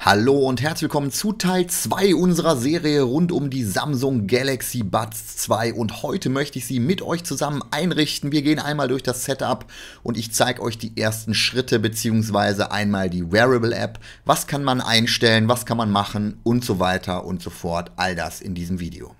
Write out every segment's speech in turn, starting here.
Hallo und herzlich willkommen zu Teil 2 unserer Serie rund um die Samsung Galaxy Buds 2 und heute möchte ich sie mit euch zusammen einrichten. Wir gehen einmal durch das Setup und ich zeige euch die ersten Schritte beziehungsweise einmal die Wearable App, was kann man einstellen, was kann man machen und so weiter und so fort. All das in diesem Video.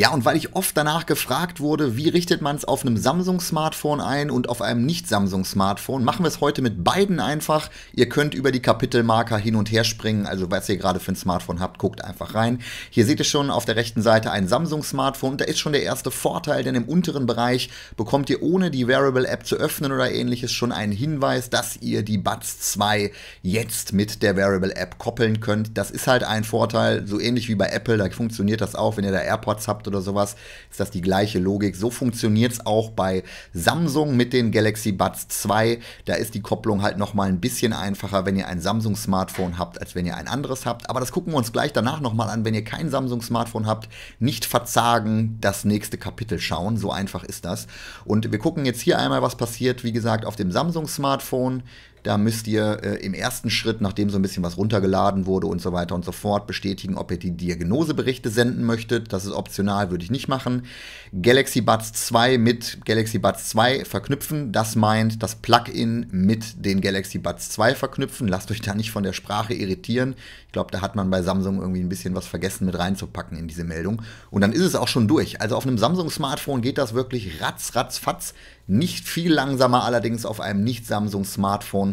Ja, und weil ich oft danach gefragt wurde, wie richtet man es auf einem Samsung-Smartphone ein und auf einem Nicht-Samsung-Smartphone, machen wir es heute mit beiden einfach. Ihr könnt über die Kapitelmarker hin und her springen, also was ihr gerade für ein Smartphone habt, guckt einfach rein. Hier seht ihr schon auf der rechten Seite ein Samsung-Smartphone. Da ist schon der erste Vorteil, denn im unteren Bereich bekommt ihr ohne die wearable app zu öffnen oder ähnliches schon einen Hinweis, dass ihr die Buds 2 jetzt mit der wearable app koppeln könnt. Das ist halt ein Vorteil, so ähnlich wie bei Apple, da funktioniert das auch, wenn ihr da AirPods habt oder sowas, ist das die gleiche Logik. So funktioniert es auch bei Samsung mit den Galaxy Buds 2. Da ist die Kopplung halt nochmal ein bisschen einfacher, wenn ihr ein Samsung-Smartphone habt, als wenn ihr ein anderes habt. Aber das gucken wir uns gleich danach nochmal an, wenn ihr kein Samsung-Smartphone habt. Nicht verzagen, das nächste Kapitel schauen. So einfach ist das. Und wir gucken jetzt hier einmal, was passiert, wie gesagt, auf dem Samsung-Smartphone. Da müsst ihr äh, im ersten Schritt, nachdem so ein bisschen was runtergeladen wurde und so weiter und so fort, bestätigen, ob ihr die Diagnoseberichte senden möchtet. Das ist optional, würde ich nicht machen. Galaxy Buds 2 mit Galaxy Buds 2 verknüpfen. Das meint das Plugin mit den Galaxy Buds 2 verknüpfen. Lasst euch da nicht von der Sprache irritieren. Ich glaube, da hat man bei Samsung irgendwie ein bisschen was vergessen mit reinzupacken in diese Meldung. Und dann ist es auch schon durch. Also auf einem Samsung-Smartphone geht das wirklich ratz, ratz, fatz. Nicht viel langsamer allerdings auf einem Nicht-Samsung-Smartphone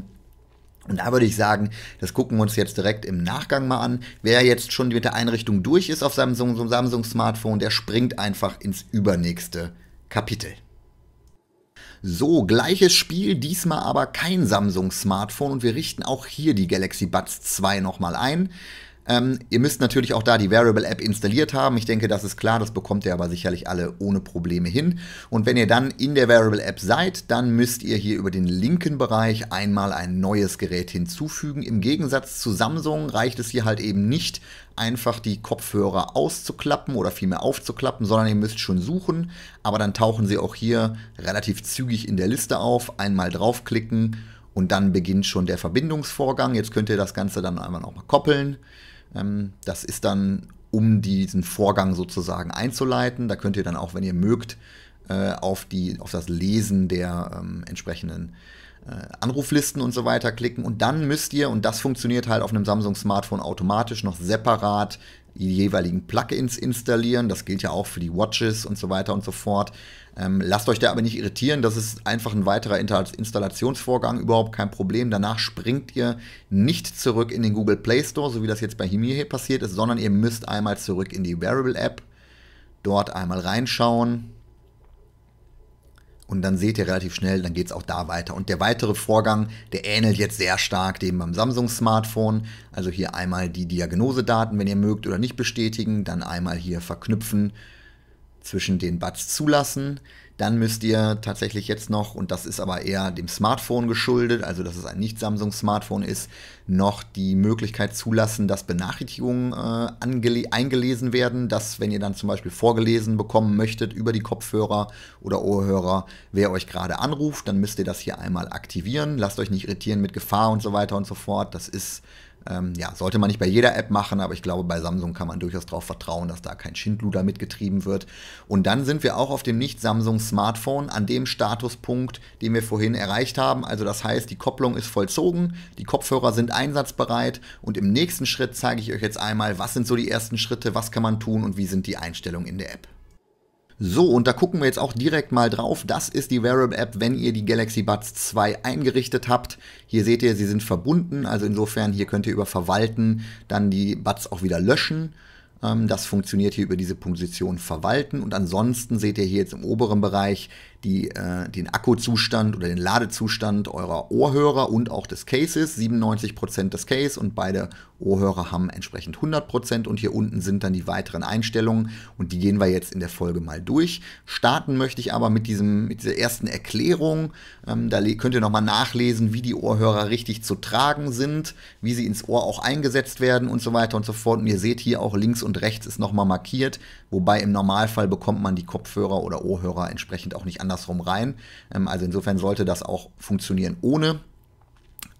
und da würde ich sagen, das gucken wir uns jetzt direkt im Nachgang mal an. Wer jetzt schon mit der Einrichtung durch ist auf seinem Samsung-Smartphone, der springt einfach ins übernächste Kapitel. So, gleiches Spiel, diesmal aber kein Samsung-Smartphone und wir richten auch hier die Galaxy Buds 2 nochmal ein. Ähm, ihr müsst natürlich auch da die Variable App installiert haben. Ich denke, das ist klar, das bekommt ihr aber sicherlich alle ohne Probleme hin. Und wenn ihr dann in der Variable App seid, dann müsst ihr hier über den linken Bereich einmal ein neues Gerät hinzufügen. Im Gegensatz zu Samsung reicht es hier halt eben nicht, einfach die Kopfhörer auszuklappen oder vielmehr aufzuklappen, sondern ihr müsst schon suchen, aber dann tauchen sie auch hier relativ zügig in der Liste auf. Einmal draufklicken und dann beginnt schon der Verbindungsvorgang. Jetzt könnt ihr das Ganze dann einmal nochmal koppeln. Ähm, das ist dann, um diesen Vorgang sozusagen einzuleiten. Da könnt ihr dann auch, wenn ihr mögt, äh, auf, die, auf das Lesen der ähm, entsprechenden äh, Anruflisten und so weiter klicken und dann müsst ihr, und das funktioniert halt auf einem Samsung-Smartphone automatisch, noch separat die jeweiligen Plugins installieren. Das gilt ja auch für die Watches und so weiter und so fort. Ähm, lasst euch da aber nicht irritieren, das ist einfach ein weiterer Installationsvorgang, überhaupt kein Problem. Danach springt ihr nicht zurück in den Google Play Store, so wie das jetzt bei Himir passiert ist, sondern ihr müsst einmal zurück in die Wearable App, dort einmal reinschauen und dann seht ihr relativ schnell, dann geht es auch da weiter. Und der weitere Vorgang, der ähnelt jetzt sehr stark dem beim Samsung-Smartphone. Also hier einmal die Diagnosedaten, wenn ihr mögt, oder nicht bestätigen. Dann einmal hier verknüpfen zwischen den Buds zulassen. Dann müsst ihr tatsächlich jetzt noch, und das ist aber eher dem Smartphone geschuldet, also dass es ein Nicht-Samsung-Smartphone ist, noch die Möglichkeit zulassen, dass Benachrichtigungen äh, eingelesen werden, dass wenn ihr dann zum Beispiel vorgelesen bekommen möchtet über die Kopfhörer oder Ohrhörer, wer euch gerade anruft, dann müsst ihr das hier einmal aktivieren. Lasst euch nicht irritieren mit Gefahr und so weiter und so fort. Das ist ähm, ja, sollte man nicht bei jeder App machen, aber ich glaube, bei Samsung kann man durchaus darauf vertrauen, dass da kein Schindluder mitgetrieben wird. Und dann sind wir auch auf dem Nicht-Samsung-Smartphone an dem Statuspunkt, den wir vorhin erreicht haben. Also das heißt, die Kopplung ist vollzogen, die Kopfhörer sind einsatzbereit und im nächsten Schritt zeige ich euch jetzt einmal, was sind so die ersten Schritte, was kann man tun und wie sind die Einstellungen in der App. So, und da gucken wir jetzt auch direkt mal drauf. Das ist die Wearable App, wenn ihr die Galaxy Buds 2 eingerichtet habt. Hier seht ihr, sie sind verbunden, also insofern hier könnt ihr über Verwalten dann die Buds auch wieder löschen. Ähm, das funktioniert hier über diese Position Verwalten und ansonsten seht ihr hier jetzt im oberen Bereich die, äh, den Akkuzustand oder den Ladezustand eurer Ohrhörer und auch des Cases. 97% des Case und beide Ohrhörer haben entsprechend 100% und hier unten sind dann die weiteren Einstellungen und die gehen wir jetzt in der Folge mal durch. Starten möchte ich aber mit, diesem, mit dieser ersten Erklärung. Ähm, da könnt ihr nochmal nachlesen, wie die Ohrhörer richtig zu tragen sind, wie sie ins Ohr auch eingesetzt werden und so weiter und so fort. Und ihr seht hier auch links und rechts ist nochmal markiert, wobei im Normalfall bekommt man die Kopfhörer oder Ohrhörer entsprechend auch nicht anders andersrum rein. Ähm, also insofern sollte das auch funktionieren ohne.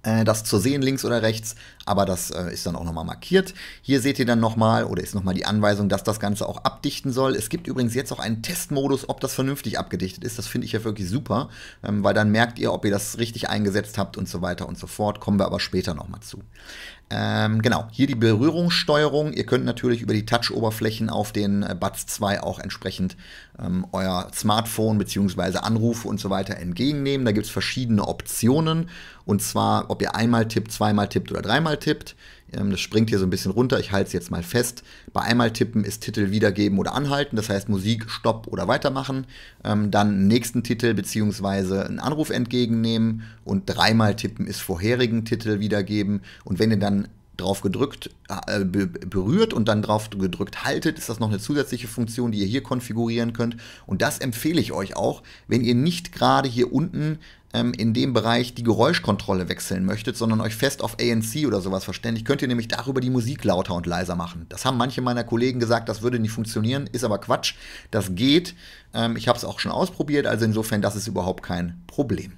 Äh, das zu sehen, links oder rechts, aber das äh, ist dann auch nochmal markiert. Hier seht ihr dann nochmal, oder ist nochmal die Anweisung, dass das Ganze auch abdichten soll. Es gibt übrigens jetzt auch einen Testmodus, ob das vernünftig abgedichtet ist. Das finde ich ja wirklich super, ähm, weil dann merkt ihr, ob ihr das richtig eingesetzt habt und so weiter und so fort. Kommen wir aber später nochmal zu. Ähm, genau, hier die Berührungssteuerung. Ihr könnt natürlich über die Touch-Oberflächen auf den äh, Buds 2 auch entsprechend ähm, euer Smartphone bzw. Anrufe und so weiter entgegennehmen. Da gibt es verschiedene Optionen und zwar ob ob ihr einmal tippt, zweimal tippt oder dreimal tippt. Ähm, das springt hier so ein bisschen runter. Ich halte es jetzt mal fest. Bei einmal tippen ist Titel wiedergeben oder anhalten, das heißt Musik, Stopp oder weitermachen. Ähm, dann nächsten Titel bzw. einen Anruf entgegennehmen und dreimal tippen ist vorherigen Titel wiedergeben. Und wenn ihr dann drauf gedrückt, äh, berührt und dann drauf gedrückt haltet, ist das noch eine zusätzliche Funktion, die ihr hier konfigurieren könnt. Und das empfehle ich euch auch, wenn ihr nicht gerade hier unten ähm, in dem Bereich die Geräuschkontrolle wechseln möchtet, sondern euch fest auf ANC oder sowas verständigt, könnt ihr nämlich darüber die Musik lauter und leiser machen. Das haben manche meiner Kollegen gesagt, das würde nicht funktionieren, ist aber Quatsch. Das geht. Ähm, ich habe es auch schon ausprobiert, also insofern, das ist überhaupt kein Problem.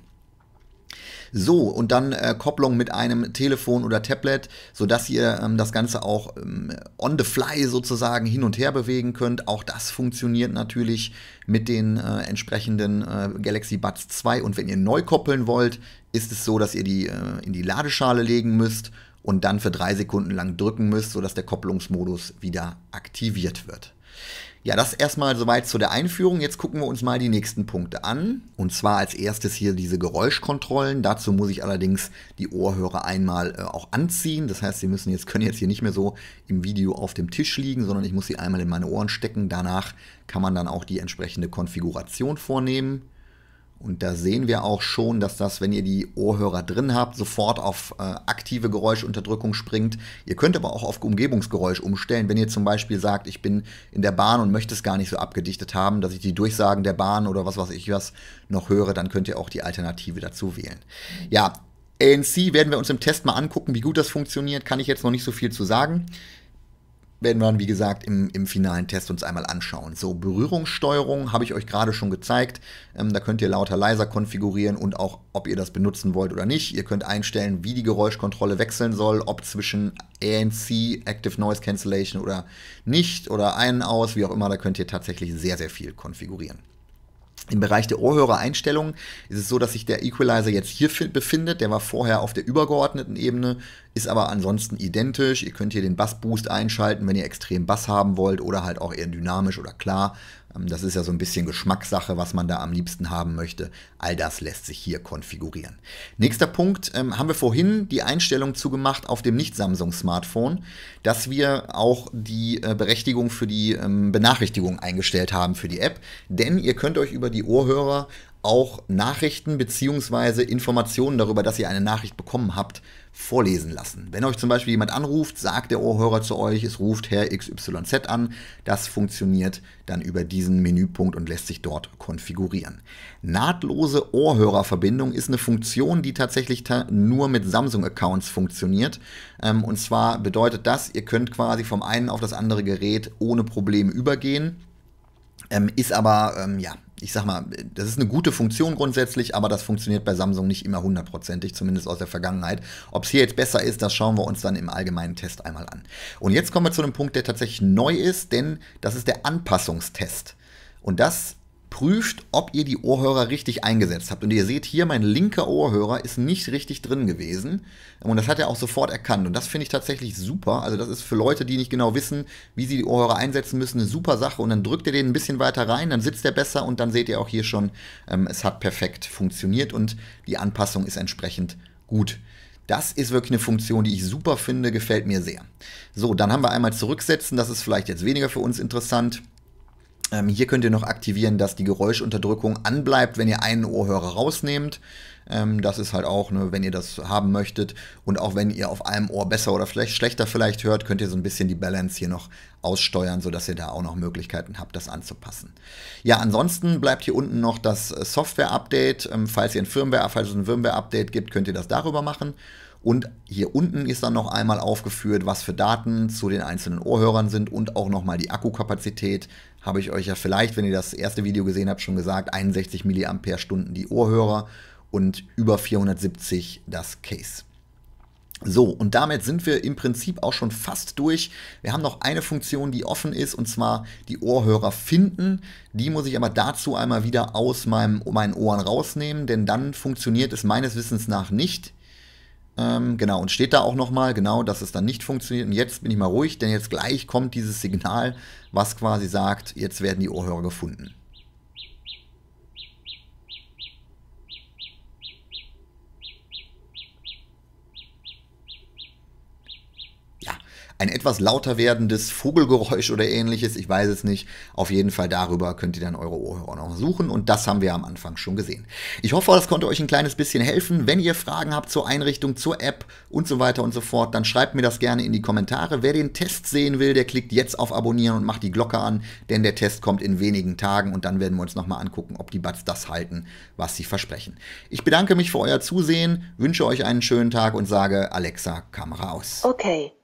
So, und dann äh, Kopplung mit einem Telefon oder Tablet, sodass ihr ähm, das Ganze auch ähm, on the fly sozusagen hin und her bewegen könnt. Auch das funktioniert natürlich mit den äh, entsprechenden äh, Galaxy Buds 2. Und wenn ihr neu koppeln wollt, ist es so, dass ihr die äh, in die Ladeschale legen müsst und dann für drei Sekunden lang drücken müsst, sodass der Kopplungsmodus wieder aktiviert wird. Ja, das erstmal soweit zu der Einführung. Jetzt gucken wir uns mal die nächsten Punkte an. Und zwar als erstes hier diese Geräuschkontrollen. Dazu muss ich allerdings die Ohrhörer einmal äh, auch anziehen. Das heißt, sie müssen jetzt, können jetzt hier nicht mehr so im Video auf dem Tisch liegen, sondern ich muss sie einmal in meine Ohren stecken. Danach kann man dann auch die entsprechende Konfiguration vornehmen. Und da sehen wir auch schon, dass das, wenn ihr die Ohrhörer drin habt, sofort auf äh, aktive Geräuschunterdrückung springt. Ihr könnt aber auch auf Umgebungsgeräusch umstellen. Wenn ihr zum Beispiel sagt, ich bin in der Bahn und möchte es gar nicht so abgedichtet haben, dass ich die Durchsagen der Bahn oder was weiß ich was noch höre, dann könnt ihr auch die Alternative dazu wählen. Ja, ANC werden wir uns im Test mal angucken, wie gut das funktioniert. Kann ich jetzt noch nicht so viel zu sagen werden wir wie gesagt, im, im finalen Test uns einmal anschauen. So, Berührungssteuerung habe ich euch gerade schon gezeigt. Ähm, da könnt ihr lauter leiser konfigurieren und auch, ob ihr das benutzen wollt oder nicht. Ihr könnt einstellen, wie die Geräuschkontrolle wechseln soll, ob zwischen ANC, Active Noise Cancellation oder nicht oder einen aus, wie auch immer. Da könnt ihr tatsächlich sehr, sehr viel konfigurieren. Im Bereich der Ohrhörereinstellungen ist es so, dass sich der Equalizer jetzt hier befindet. Der war vorher auf der übergeordneten Ebene, ist aber ansonsten identisch. Ihr könnt hier den Bassboost einschalten, wenn ihr extrem Bass haben wollt oder halt auch eher dynamisch oder klar. Ähm, das ist ja so ein bisschen Geschmackssache, was man da am liebsten haben möchte. All das lässt sich hier konfigurieren. Nächster Punkt, ähm, haben wir vorhin die Einstellung zugemacht auf dem Nicht-Samsung-Smartphone, dass wir auch die äh, Berechtigung für die ähm, Benachrichtigung eingestellt haben für die App. Denn ihr könnt euch über die Ohrhörer auch Nachrichten bzw. Informationen darüber, dass ihr eine Nachricht bekommen habt, vorlesen lassen. Wenn euch zum Beispiel jemand anruft, sagt der Ohrhörer zu euch, es ruft Herr XYZ an, das funktioniert dann über diesen Menüpunkt und lässt sich dort konfigurieren. Nahtlose Ohrhörerverbindung ist eine Funktion, die tatsächlich ta nur mit Samsung-Accounts funktioniert. Ähm, und zwar bedeutet das, ihr könnt quasi vom einen auf das andere Gerät ohne Probleme übergehen ähm, ist aber, ähm, ja, ich sag mal, das ist eine gute Funktion grundsätzlich, aber das funktioniert bei Samsung nicht immer hundertprozentig, zumindest aus der Vergangenheit. Ob es hier jetzt besser ist, das schauen wir uns dann im allgemeinen Test einmal an. Und jetzt kommen wir zu einem Punkt, der tatsächlich neu ist, denn das ist der Anpassungstest. Und das prüft, ob ihr die Ohrhörer richtig eingesetzt habt. Und ihr seht hier, mein linker Ohrhörer ist nicht richtig drin gewesen. Und das hat er auch sofort erkannt. Und das finde ich tatsächlich super. Also das ist für Leute, die nicht genau wissen, wie sie die Ohrhörer einsetzen müssen, eine super Sache. Und dann drückt ihr den ein bisschen weiter rein, dann sitzt er besser und dann seht ihr auch hier schon, ähm, es hat perfekt funktioniert und die Anpassung ist entsprechend gut. Das ist wirklich eine Funktion, die ich super finde, gefällt mir sehr. So, dann haben wir einmal zurücksetzen, das ist vielleicht jetzt weniger für uns interessant. Ähm, hier könnt ihr noch aktivieren, dass die Geräuschunterdrückung anbleibt, wenn ihr einen Ohrhörer rausnehmt. Ähm, das ist halt auch, ne, wenn ihr das haben möchtet. Und auch wenn ihr auf einem Ohr besser oder vielleicht schlechter vielleicht hört, könnt ihr so ein bisschen die Balance hier noch aussteuern, sodass ihr da auch noch Möglichkeiten habt, das anzupassen. Ja, ansonsten bleibt hier unten noch das äh, Software-Update. Ähm, falls ihr ein Firmware, falls es ein Firmware-Update gibt, könnt ihr das darüber machen. Und hier unten ist dann noch einmal aufgeführt, was für Daten zu den einzelnen Ohrhörern sind und auch nochmal die Akkukapazität. Habe ich euch ja vielleicht, wenn ihr das erste Video gesehen habt, schon gesagt, 61 mAh die Ohrhörer und über 470 das Case. So, und damit sind wir im Prinzip auch schon fast durch. Wir haben noch eine Funktion, die offen ist, und zwar die Ohrhörer finden. Die muss ich aber dazu einmal wieder aus meinem, meinen Ohren rausnehmen, denn dann funktioniert es meines Wissens nach nicht. Ähm, genau, und steht da auch nochmal, genau, dass es dann nicht funktioniert. Und jetzt bin ich mal ruhig, denn jetzt gleich kommt dieses Signal, was quasi sagt, jetzt werden die Ohrhörer gefunden. ein etwas lauter werdendes Vogelgeräusch oder ähnliches, ich weiß es nicht. Auf jeden Fall darüber könnt ihr dann eure Ohrhörer noch suchen und das haben wir am Anfang schon gesehen. Ich hoffe, das konnte euch ein kleines bisschen helfen. Wenn ihr Fragen habt zur Einrichtung, zur App und so weiter und so fort, dann schreibt mir das gerne in die Kommentare. Wer den Test sehen will, der klickt jetzt auf Abonnieren und macht die Glocke an, denn der Test kommt in wenigen Tagen und dann werden wir uns nochmal angucken, ob die Buds das halten, was sie versprechen. Ich bedanke mich für euer Zusehen, wünsche euch einen schönen Tag und sage Alexa, Kamera aus. Okay.